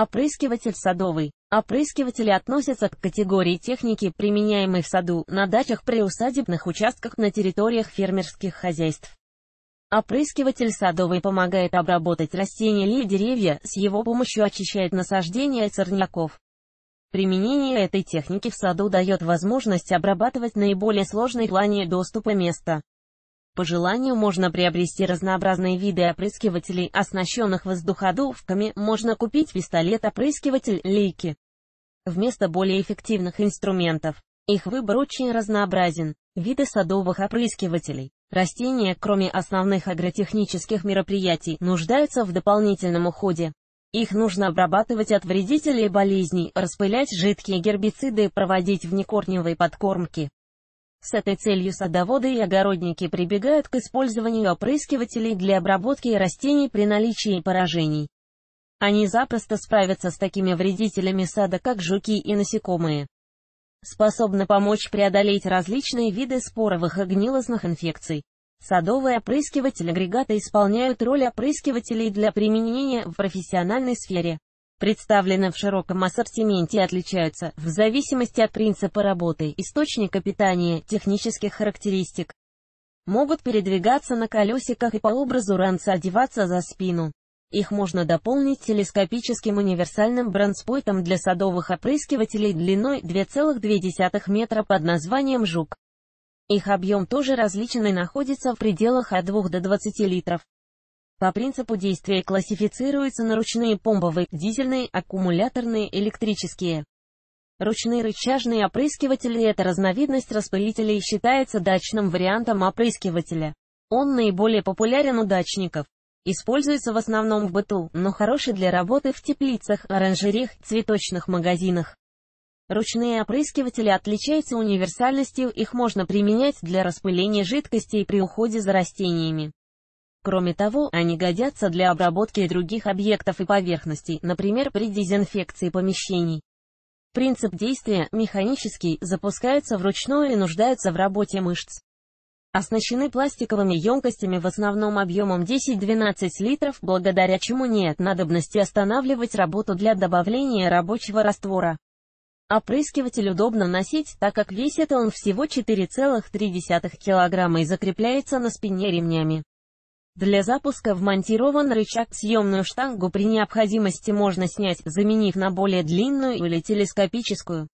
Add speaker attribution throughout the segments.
Speaker 1: Опрыскиватель садовый. Опрыскиватели относятся к категории техники, применяемой в саду, на дачах, приусадебных участках, на территориях фермерских хозяйств. Опрыскиватель садовый помогает обработать растения или деревья, с его помощью очищает насаждения от сорняков. Применение этой техники в саду дает возможность обрабатывать наиболее сложные в плане доступа места. По желанию можно приобрести разнообразные виды опрыскивателей, оснащенных воздуходувками, можно купить пистолет-опрыскиватель «Лейки» вместо более эффективных инструментов. Их выбор очень разнообразен. Виды садовых опрыскивателей. Растения, кроме основных агротехнических мероприятий, нуждаются в дополнительном уходе. Их нужно обрабатывать от вредителей и болезней, распылять жидкие гербициды и проводить внекорневые подкормки. С этой целью садоводы и огородники прибегают к использованию опрыскивателей для обработки растений при наличии поражений. Они запросто справятся с такими вредителями сада, как жуки и насекомые. Способны помочь преодолеть различные виды споровых и гнилостных инфекций. Садовые опрыскиватели агрегата исполняют роль опрыскивателей для применения в профессиональной сфере представлены в широком ассортименте отличаются, в зависимости от принципа работы, источника питания, технических характеристик. Могут передвигаться на колесиках и по образу ранца одеваться за спину. Их можно дополнить телескопическим универсальным бранспойтом для садовых опрыскивателей длиной 2,2 метра под названием «Жук». Их объем тоже различный, и находится в пределах от 2 до 20 литров. По принципу действия классифицируются на ручные помповые, дизельные, аккумуляторные, электрические. Ручные рычажные опрыскиватели – это разновидность распылителей и считается дачным вариантом опрыскивателя. Он наиболее популярен у дачников. Используется в основном в быту, но хороший для работы в теплицах, оранжереях, цветочных магазинах. Ручные опрыскиватели отличаются универсальностью, их можно применять для распыления жидкостей при уходе за растениями. Кроме того, они годятся для обработки других объектов и поверхностей, например, при дезинфекции помещений. Принцип действия механический, запускаются вручную и нуждаются в работе мышц. Оснащены пластиковыми емкостями в основном объемом 10-12 литров, благодаря чему нет надобности останавливать работу для добавления рабочего раствора. Опрыскиватель удобно носить, так как весит он всего 4,3 кг и закрепляется на спине ремнями. Для запуска вмонтирован рычаг. Съемную штангу при необходимости можно снять, заменив на более длинную или телескопическую.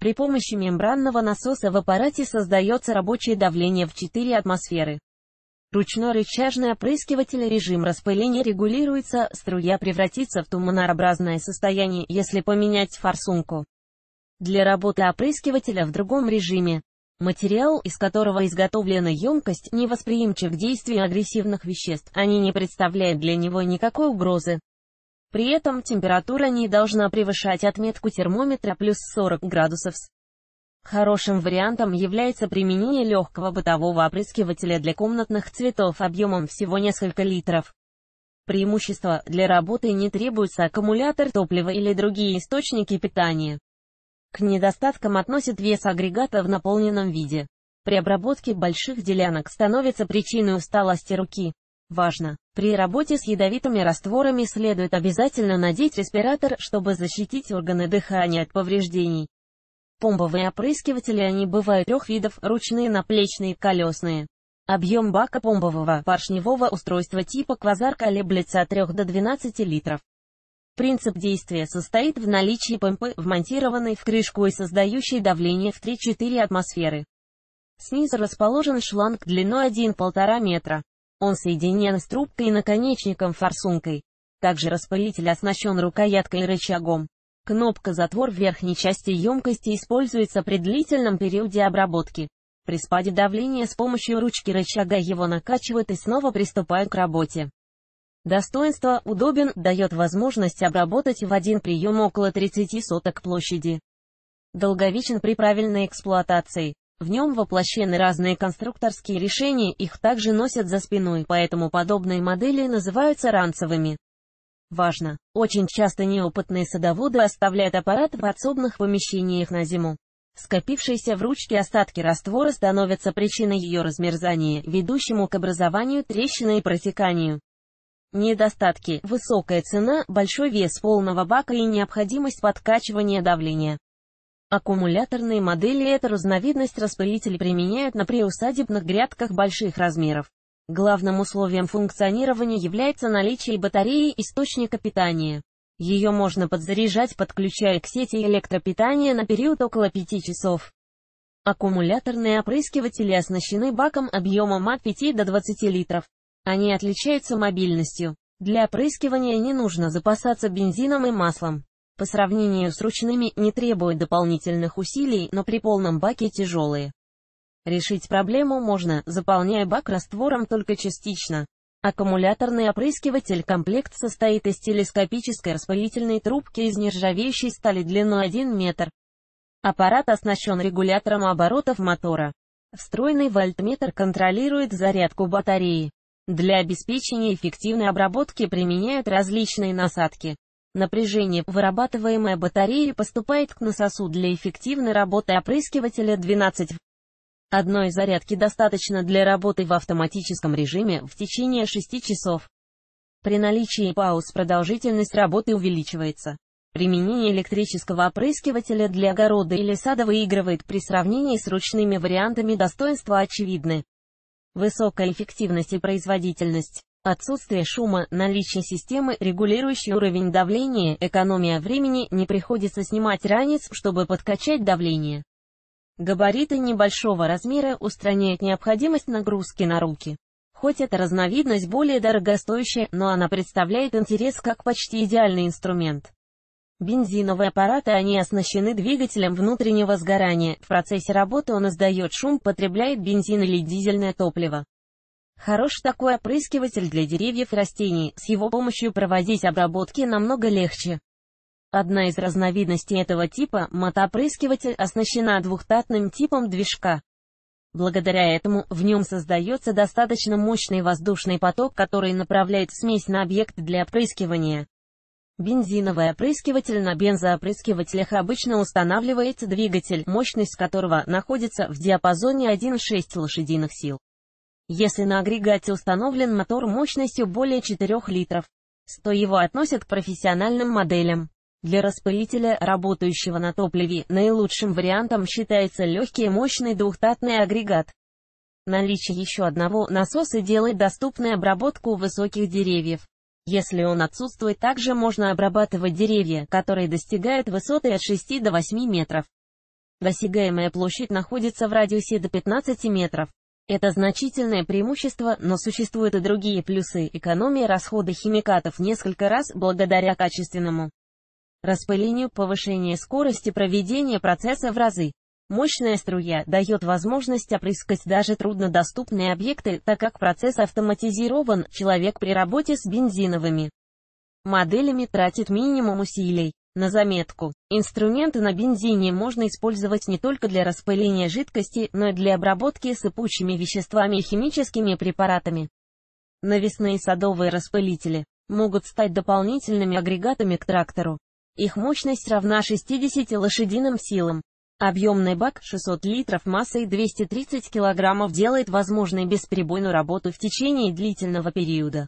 Speaker 1: При помощи мембранного насоса в аппарате создается рабочее давление в 4 атмосферы. Ручной рычажный опрыскиватель режим распыления регулируется, струя превратится в туманообразное состояние, если поменять форсунку. Для работы опрыскивателя в другом режиме Материал, из которого изготовлена емкость, невосприимчив к действию агрессивных веществ, они не представляют для него никакой угрозы. При этом температура не должна превышать отметку термометра плюс 40 градусов. Хорошим вариантом является применение легкого бытового опрыскивателя для комнатных цветов объемом всего несколько литров. Преимущество – для работы не требуется аккумулятор топлива или другие источники питания. К недостаткам относит вес агрегата в наполненном виде. При обработке больших делянок становится причиной усталости руки. Важно! При работе с ядовитыми растворами следует обязательно надеть респиратор, чтобы защитить органы дыхания от повреждений. Помповые опрыскиватели они бывают трех видов – ручные, наплечные, колесные. Объем бака помпового поршневого устройства типа квазар колеблется от 3 до 12 литров. Принцип действия состоит в наличии помпы, вмонтированной в крышку и создающей давление в 3-4 атмосферы. Снизу расположен шланг длиной 1,5 метра. Он соединен с трубкой и наконечником-форсункой. Также распылитель оснащен рукояткой и рычагом. Кнопка «Затвор» в верхней части емкости используется при длительном периоде обработки. При спаде давления с помощью ручки рычага его накачивают и снова приступают к работе. Достоинство удобен, дает возможность обработать в один прием около 30 соток площади. Долговечен при правильной эксплуатации. В нем воплощены разные конструкторские решения, их также носят за спиной, поэтому подобные модели называются ранцевыми. Важно! Очень часто неопытные садоводы оставляют аппарат в подсобных помещениях на зиму. Скопившиеся в ручке остатки раствора становятся причиной ее размерзания, ведущему к образованию трещины и протеканию. Недостатки – высокая цена, большой вес полного бака и необходимость подкачивания давления. Аккумуляторные модели – это разновидность распылителей применяют на приусадебных грядках больших размеров. Главным условием функционирования является наличие батареи источника питания. Ее можно подзаряжать, подключая к сети электропитания на период около 5 часов. Аккумуляторные опрыскиватели оснащены баком объемом от 5 до 20 литров. Они отличаются мобильностью. Для опрыскивания не нужно запасаться бензином и маслом. По сравнению с ручными не требуют дополнительных усилий, но при полном баке тяжелые. Решить проблему можно, заполняя бак раствором только частично. Аккумуляторный опрыскиватель комплект состоит из телескопической распылительной трубки из нержавеющей стали длиной 1 метр. Аппарат оснащен регулятором оборотов мотора. Встроенный вольтметр контролирует зарядку батареи. Для обеспечения эффективной обработки применяют различные насадки. Напряжение, вырабатываемое батареей, поступает к насосу для эффективной работы опрыскивателя 12 В. Одной зарядки достаточно для работы в автоматическом режиме в течение 6 часов. При наличии пауз продолжительность работы увеличивается. Применение электрического опрыскивателя для огорода или сада выигрывает при сравнении с ручными вариантами достоинства очевидны высокая эффективность и производительность, отсутствие шума, наличие системы, регулирующей уровень давления, экономия времени, не приходится снимать ранец, чтобы подкачать давление. Габариты небольшого размера устраняют необходимость нагрузки на руки. Хоть эта разновидность более дорогостоящая, но она представляет интерес как почти идеальный инструмент. Бензиновые аппараты они оснащены двигателем внутреннего сгорания, в процессе работы он издает шум, потребляет бензин или дизельное топливо. Хорош такой опрыскиватель для деревьев и растений, с его помощью проводить обработки намного легче. Одна из разновидностей этого типа, мотоопрыскиватель, оснащена двухтатным типом движка. Благодаря этому в нем создается достаточно мощный воздушный поток, который направляет смесь на объект для опрыскивания. Бензиновый опрыскиватель на бензоопрыскивателях обычно устанавливается двигатель, мощность которого находится в диапазоне 1,6 лошадиных сил. Если на агрегате установлен мотор мощностью более 4 литров, то его относят к профессиональным моделям. Для распылителя, работающего на топливе, наилучшим вариантом считается легкий и мощный двухтатный агрегат. Наличие еще одного насоса делает доступной обработку высоких деревьев. Если он отсутствует, также можно обрабатывать деревья, которые достигают высоты от 6 до 8 метров. Досягаемая площадь находится в радиусе до 15 метров. Это значительное преимущество, но существуют и другие плюсы. Экономия расхода химикатов несколько раз благодаря качественному распылению, повышение скорости проведения процесса в разы. Мощная струя дает возможность опрыскать даже труднодоступные объекты, так как процесс автоматизирован, человек при работе с бензиновыми моделями тратит минимум усилий. На заметку, инструменты на бензине можно использовать не только для распыления жидкости, но и для обработки сыпучими веществами и химическими препаратами. Навесные садовые распылители могут стать дополнительными агрегатами к трактору. Их мощность равна 60 лошадиным силам. Объемный бак 600 литров массой 230 кг делает возможной бесперебойную работу в течение длительного периода.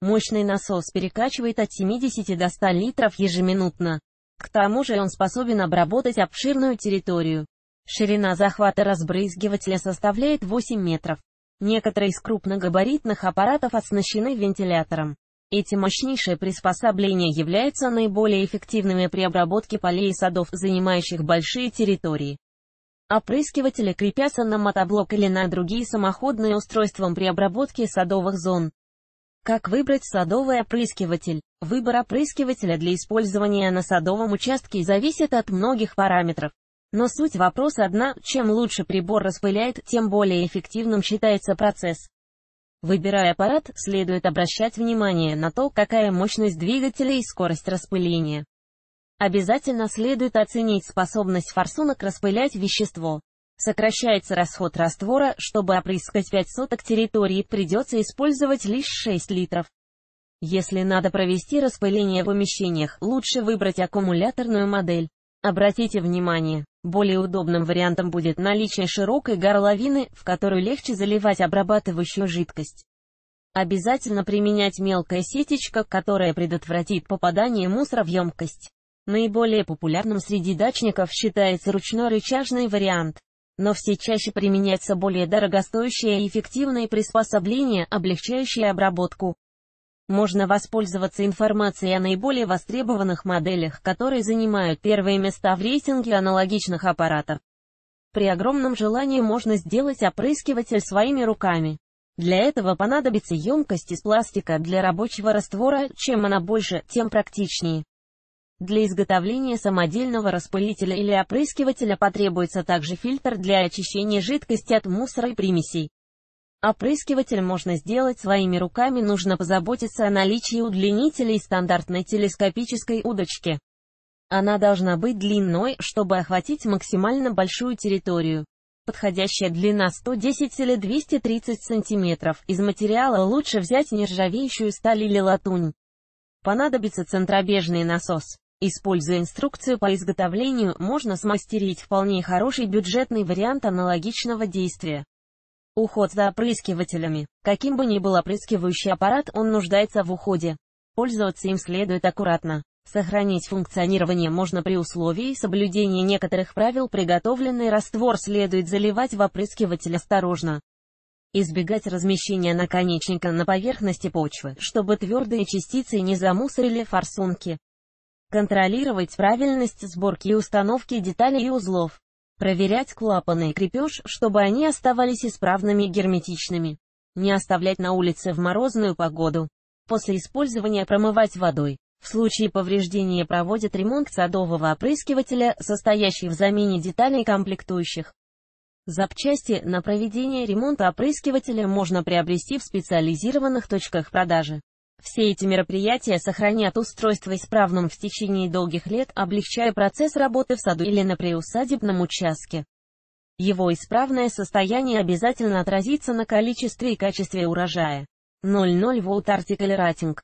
Speaker 1: Мощный насос перекачивает от 70 до 100 литров ежеминутно. К тому же он способен обработать обширную территорию. Ширина захвата разбрызгивателя составляет 8 метров. Некоторые из крупногабаритных аппаратов оснащены вентилятором. Эти мощнейшие приспособления являются наиболее эффективными при обработке полей и садов, занимающих большие территории. Опрыскиватели крепятся на мотоблок или на другие самоходные устройства при обработке садовых зон. Как выбрать садовый опрыскиватель? Выбор опрыскивателя для использования на садовом участке зависит от многих параметров. Но суть вопроса одна, чем лучше прибор распыляет, тем более эффективным считается процесс. Выбирая аппарат, следует обращать внимание на то, какая мощность двигателя и скорость распыления. Обязательно следует оценить способность форсунок распылять вещество. Сокращается расход раствора, чтобы опрыскать 5 соток территории придется использовать лишь 6 литров. Если надо провести распыление в помещениях, лучше выбрать аккумуляторную модель. Обратите внимание, более удобным вариантом будет наличие широкой горловины, в которую легче заливать обрабатывающую жидкость. Обязательно применять мелкое сетечка, которая предотвратит попадание мусора в емкость. Наиболее популярным среди дачников считается ручной рычажный вариант. Но все чаще применяются более дорогостоящие и эффективные приспособления, облегчающие обработку можно воспользоваться информацией о наиболее востребованных моделях, которые занимают первые места в рейтинге аналогичных аппаратов. При огромном желании можно сделать опрыскиватель своими руками. Для этого понадобится емкость из пластика для рабочего раствора, чем она больше, тем практичнее. Для изготовления самодельного распылителя или опрыскивателя потребуется также фильтр для очищения жидкости от мусора и примесей. Опрыскиватель можно сделать своими руками, нужно позаботиться о наличии удлинителей стандартной телескопической удочки. Она должна быть длинной, чтобы охватить максимально большую территорию. Подходящая длина 110 или 230 см, из материала лучше взять нержавеющую сталь или латунь. Понадобится центробежный насос. Используя инструкцию по изготовлению, можно смастерить вполне хороший бюджетный вариант аналогичного действия. Уход за опрыскивателями. Каким бы ни был опрыскивающий аппарат, он нуждается в уходе. Пользоваться им следует аккуратно. Сохранить функционирование можно при условии соблюдения некоторых правил. Приготовленный раствор следует заливать в опрыскиватель осторожно. Избегать размещения наконечника на поверхности почвы, чтобы твердые частицы не замусорили форсунки. Контролировать правильность сборки и установки деталей и узлов. Проверять клапаны и крепеж, чтобы они оставались исправными и герметичными. Не оставлять на улице в морозную погоду. После использования промывать водой. В случае повреждения проводят ремонт садового опрыскивателя, состоящий в замене деталей комплектующих. Запчасти на проведение ремонта опрыскивателя можно приобрести в специализированных точках продажи. Все эти мероприятия сохранят устройство исправным в течение долгих лет, облегчая процесс работы в саду или на приусадебном участке. Его исправное состояние обязательно отразится на количестве и качестве урожая. 00 Volt Article Rating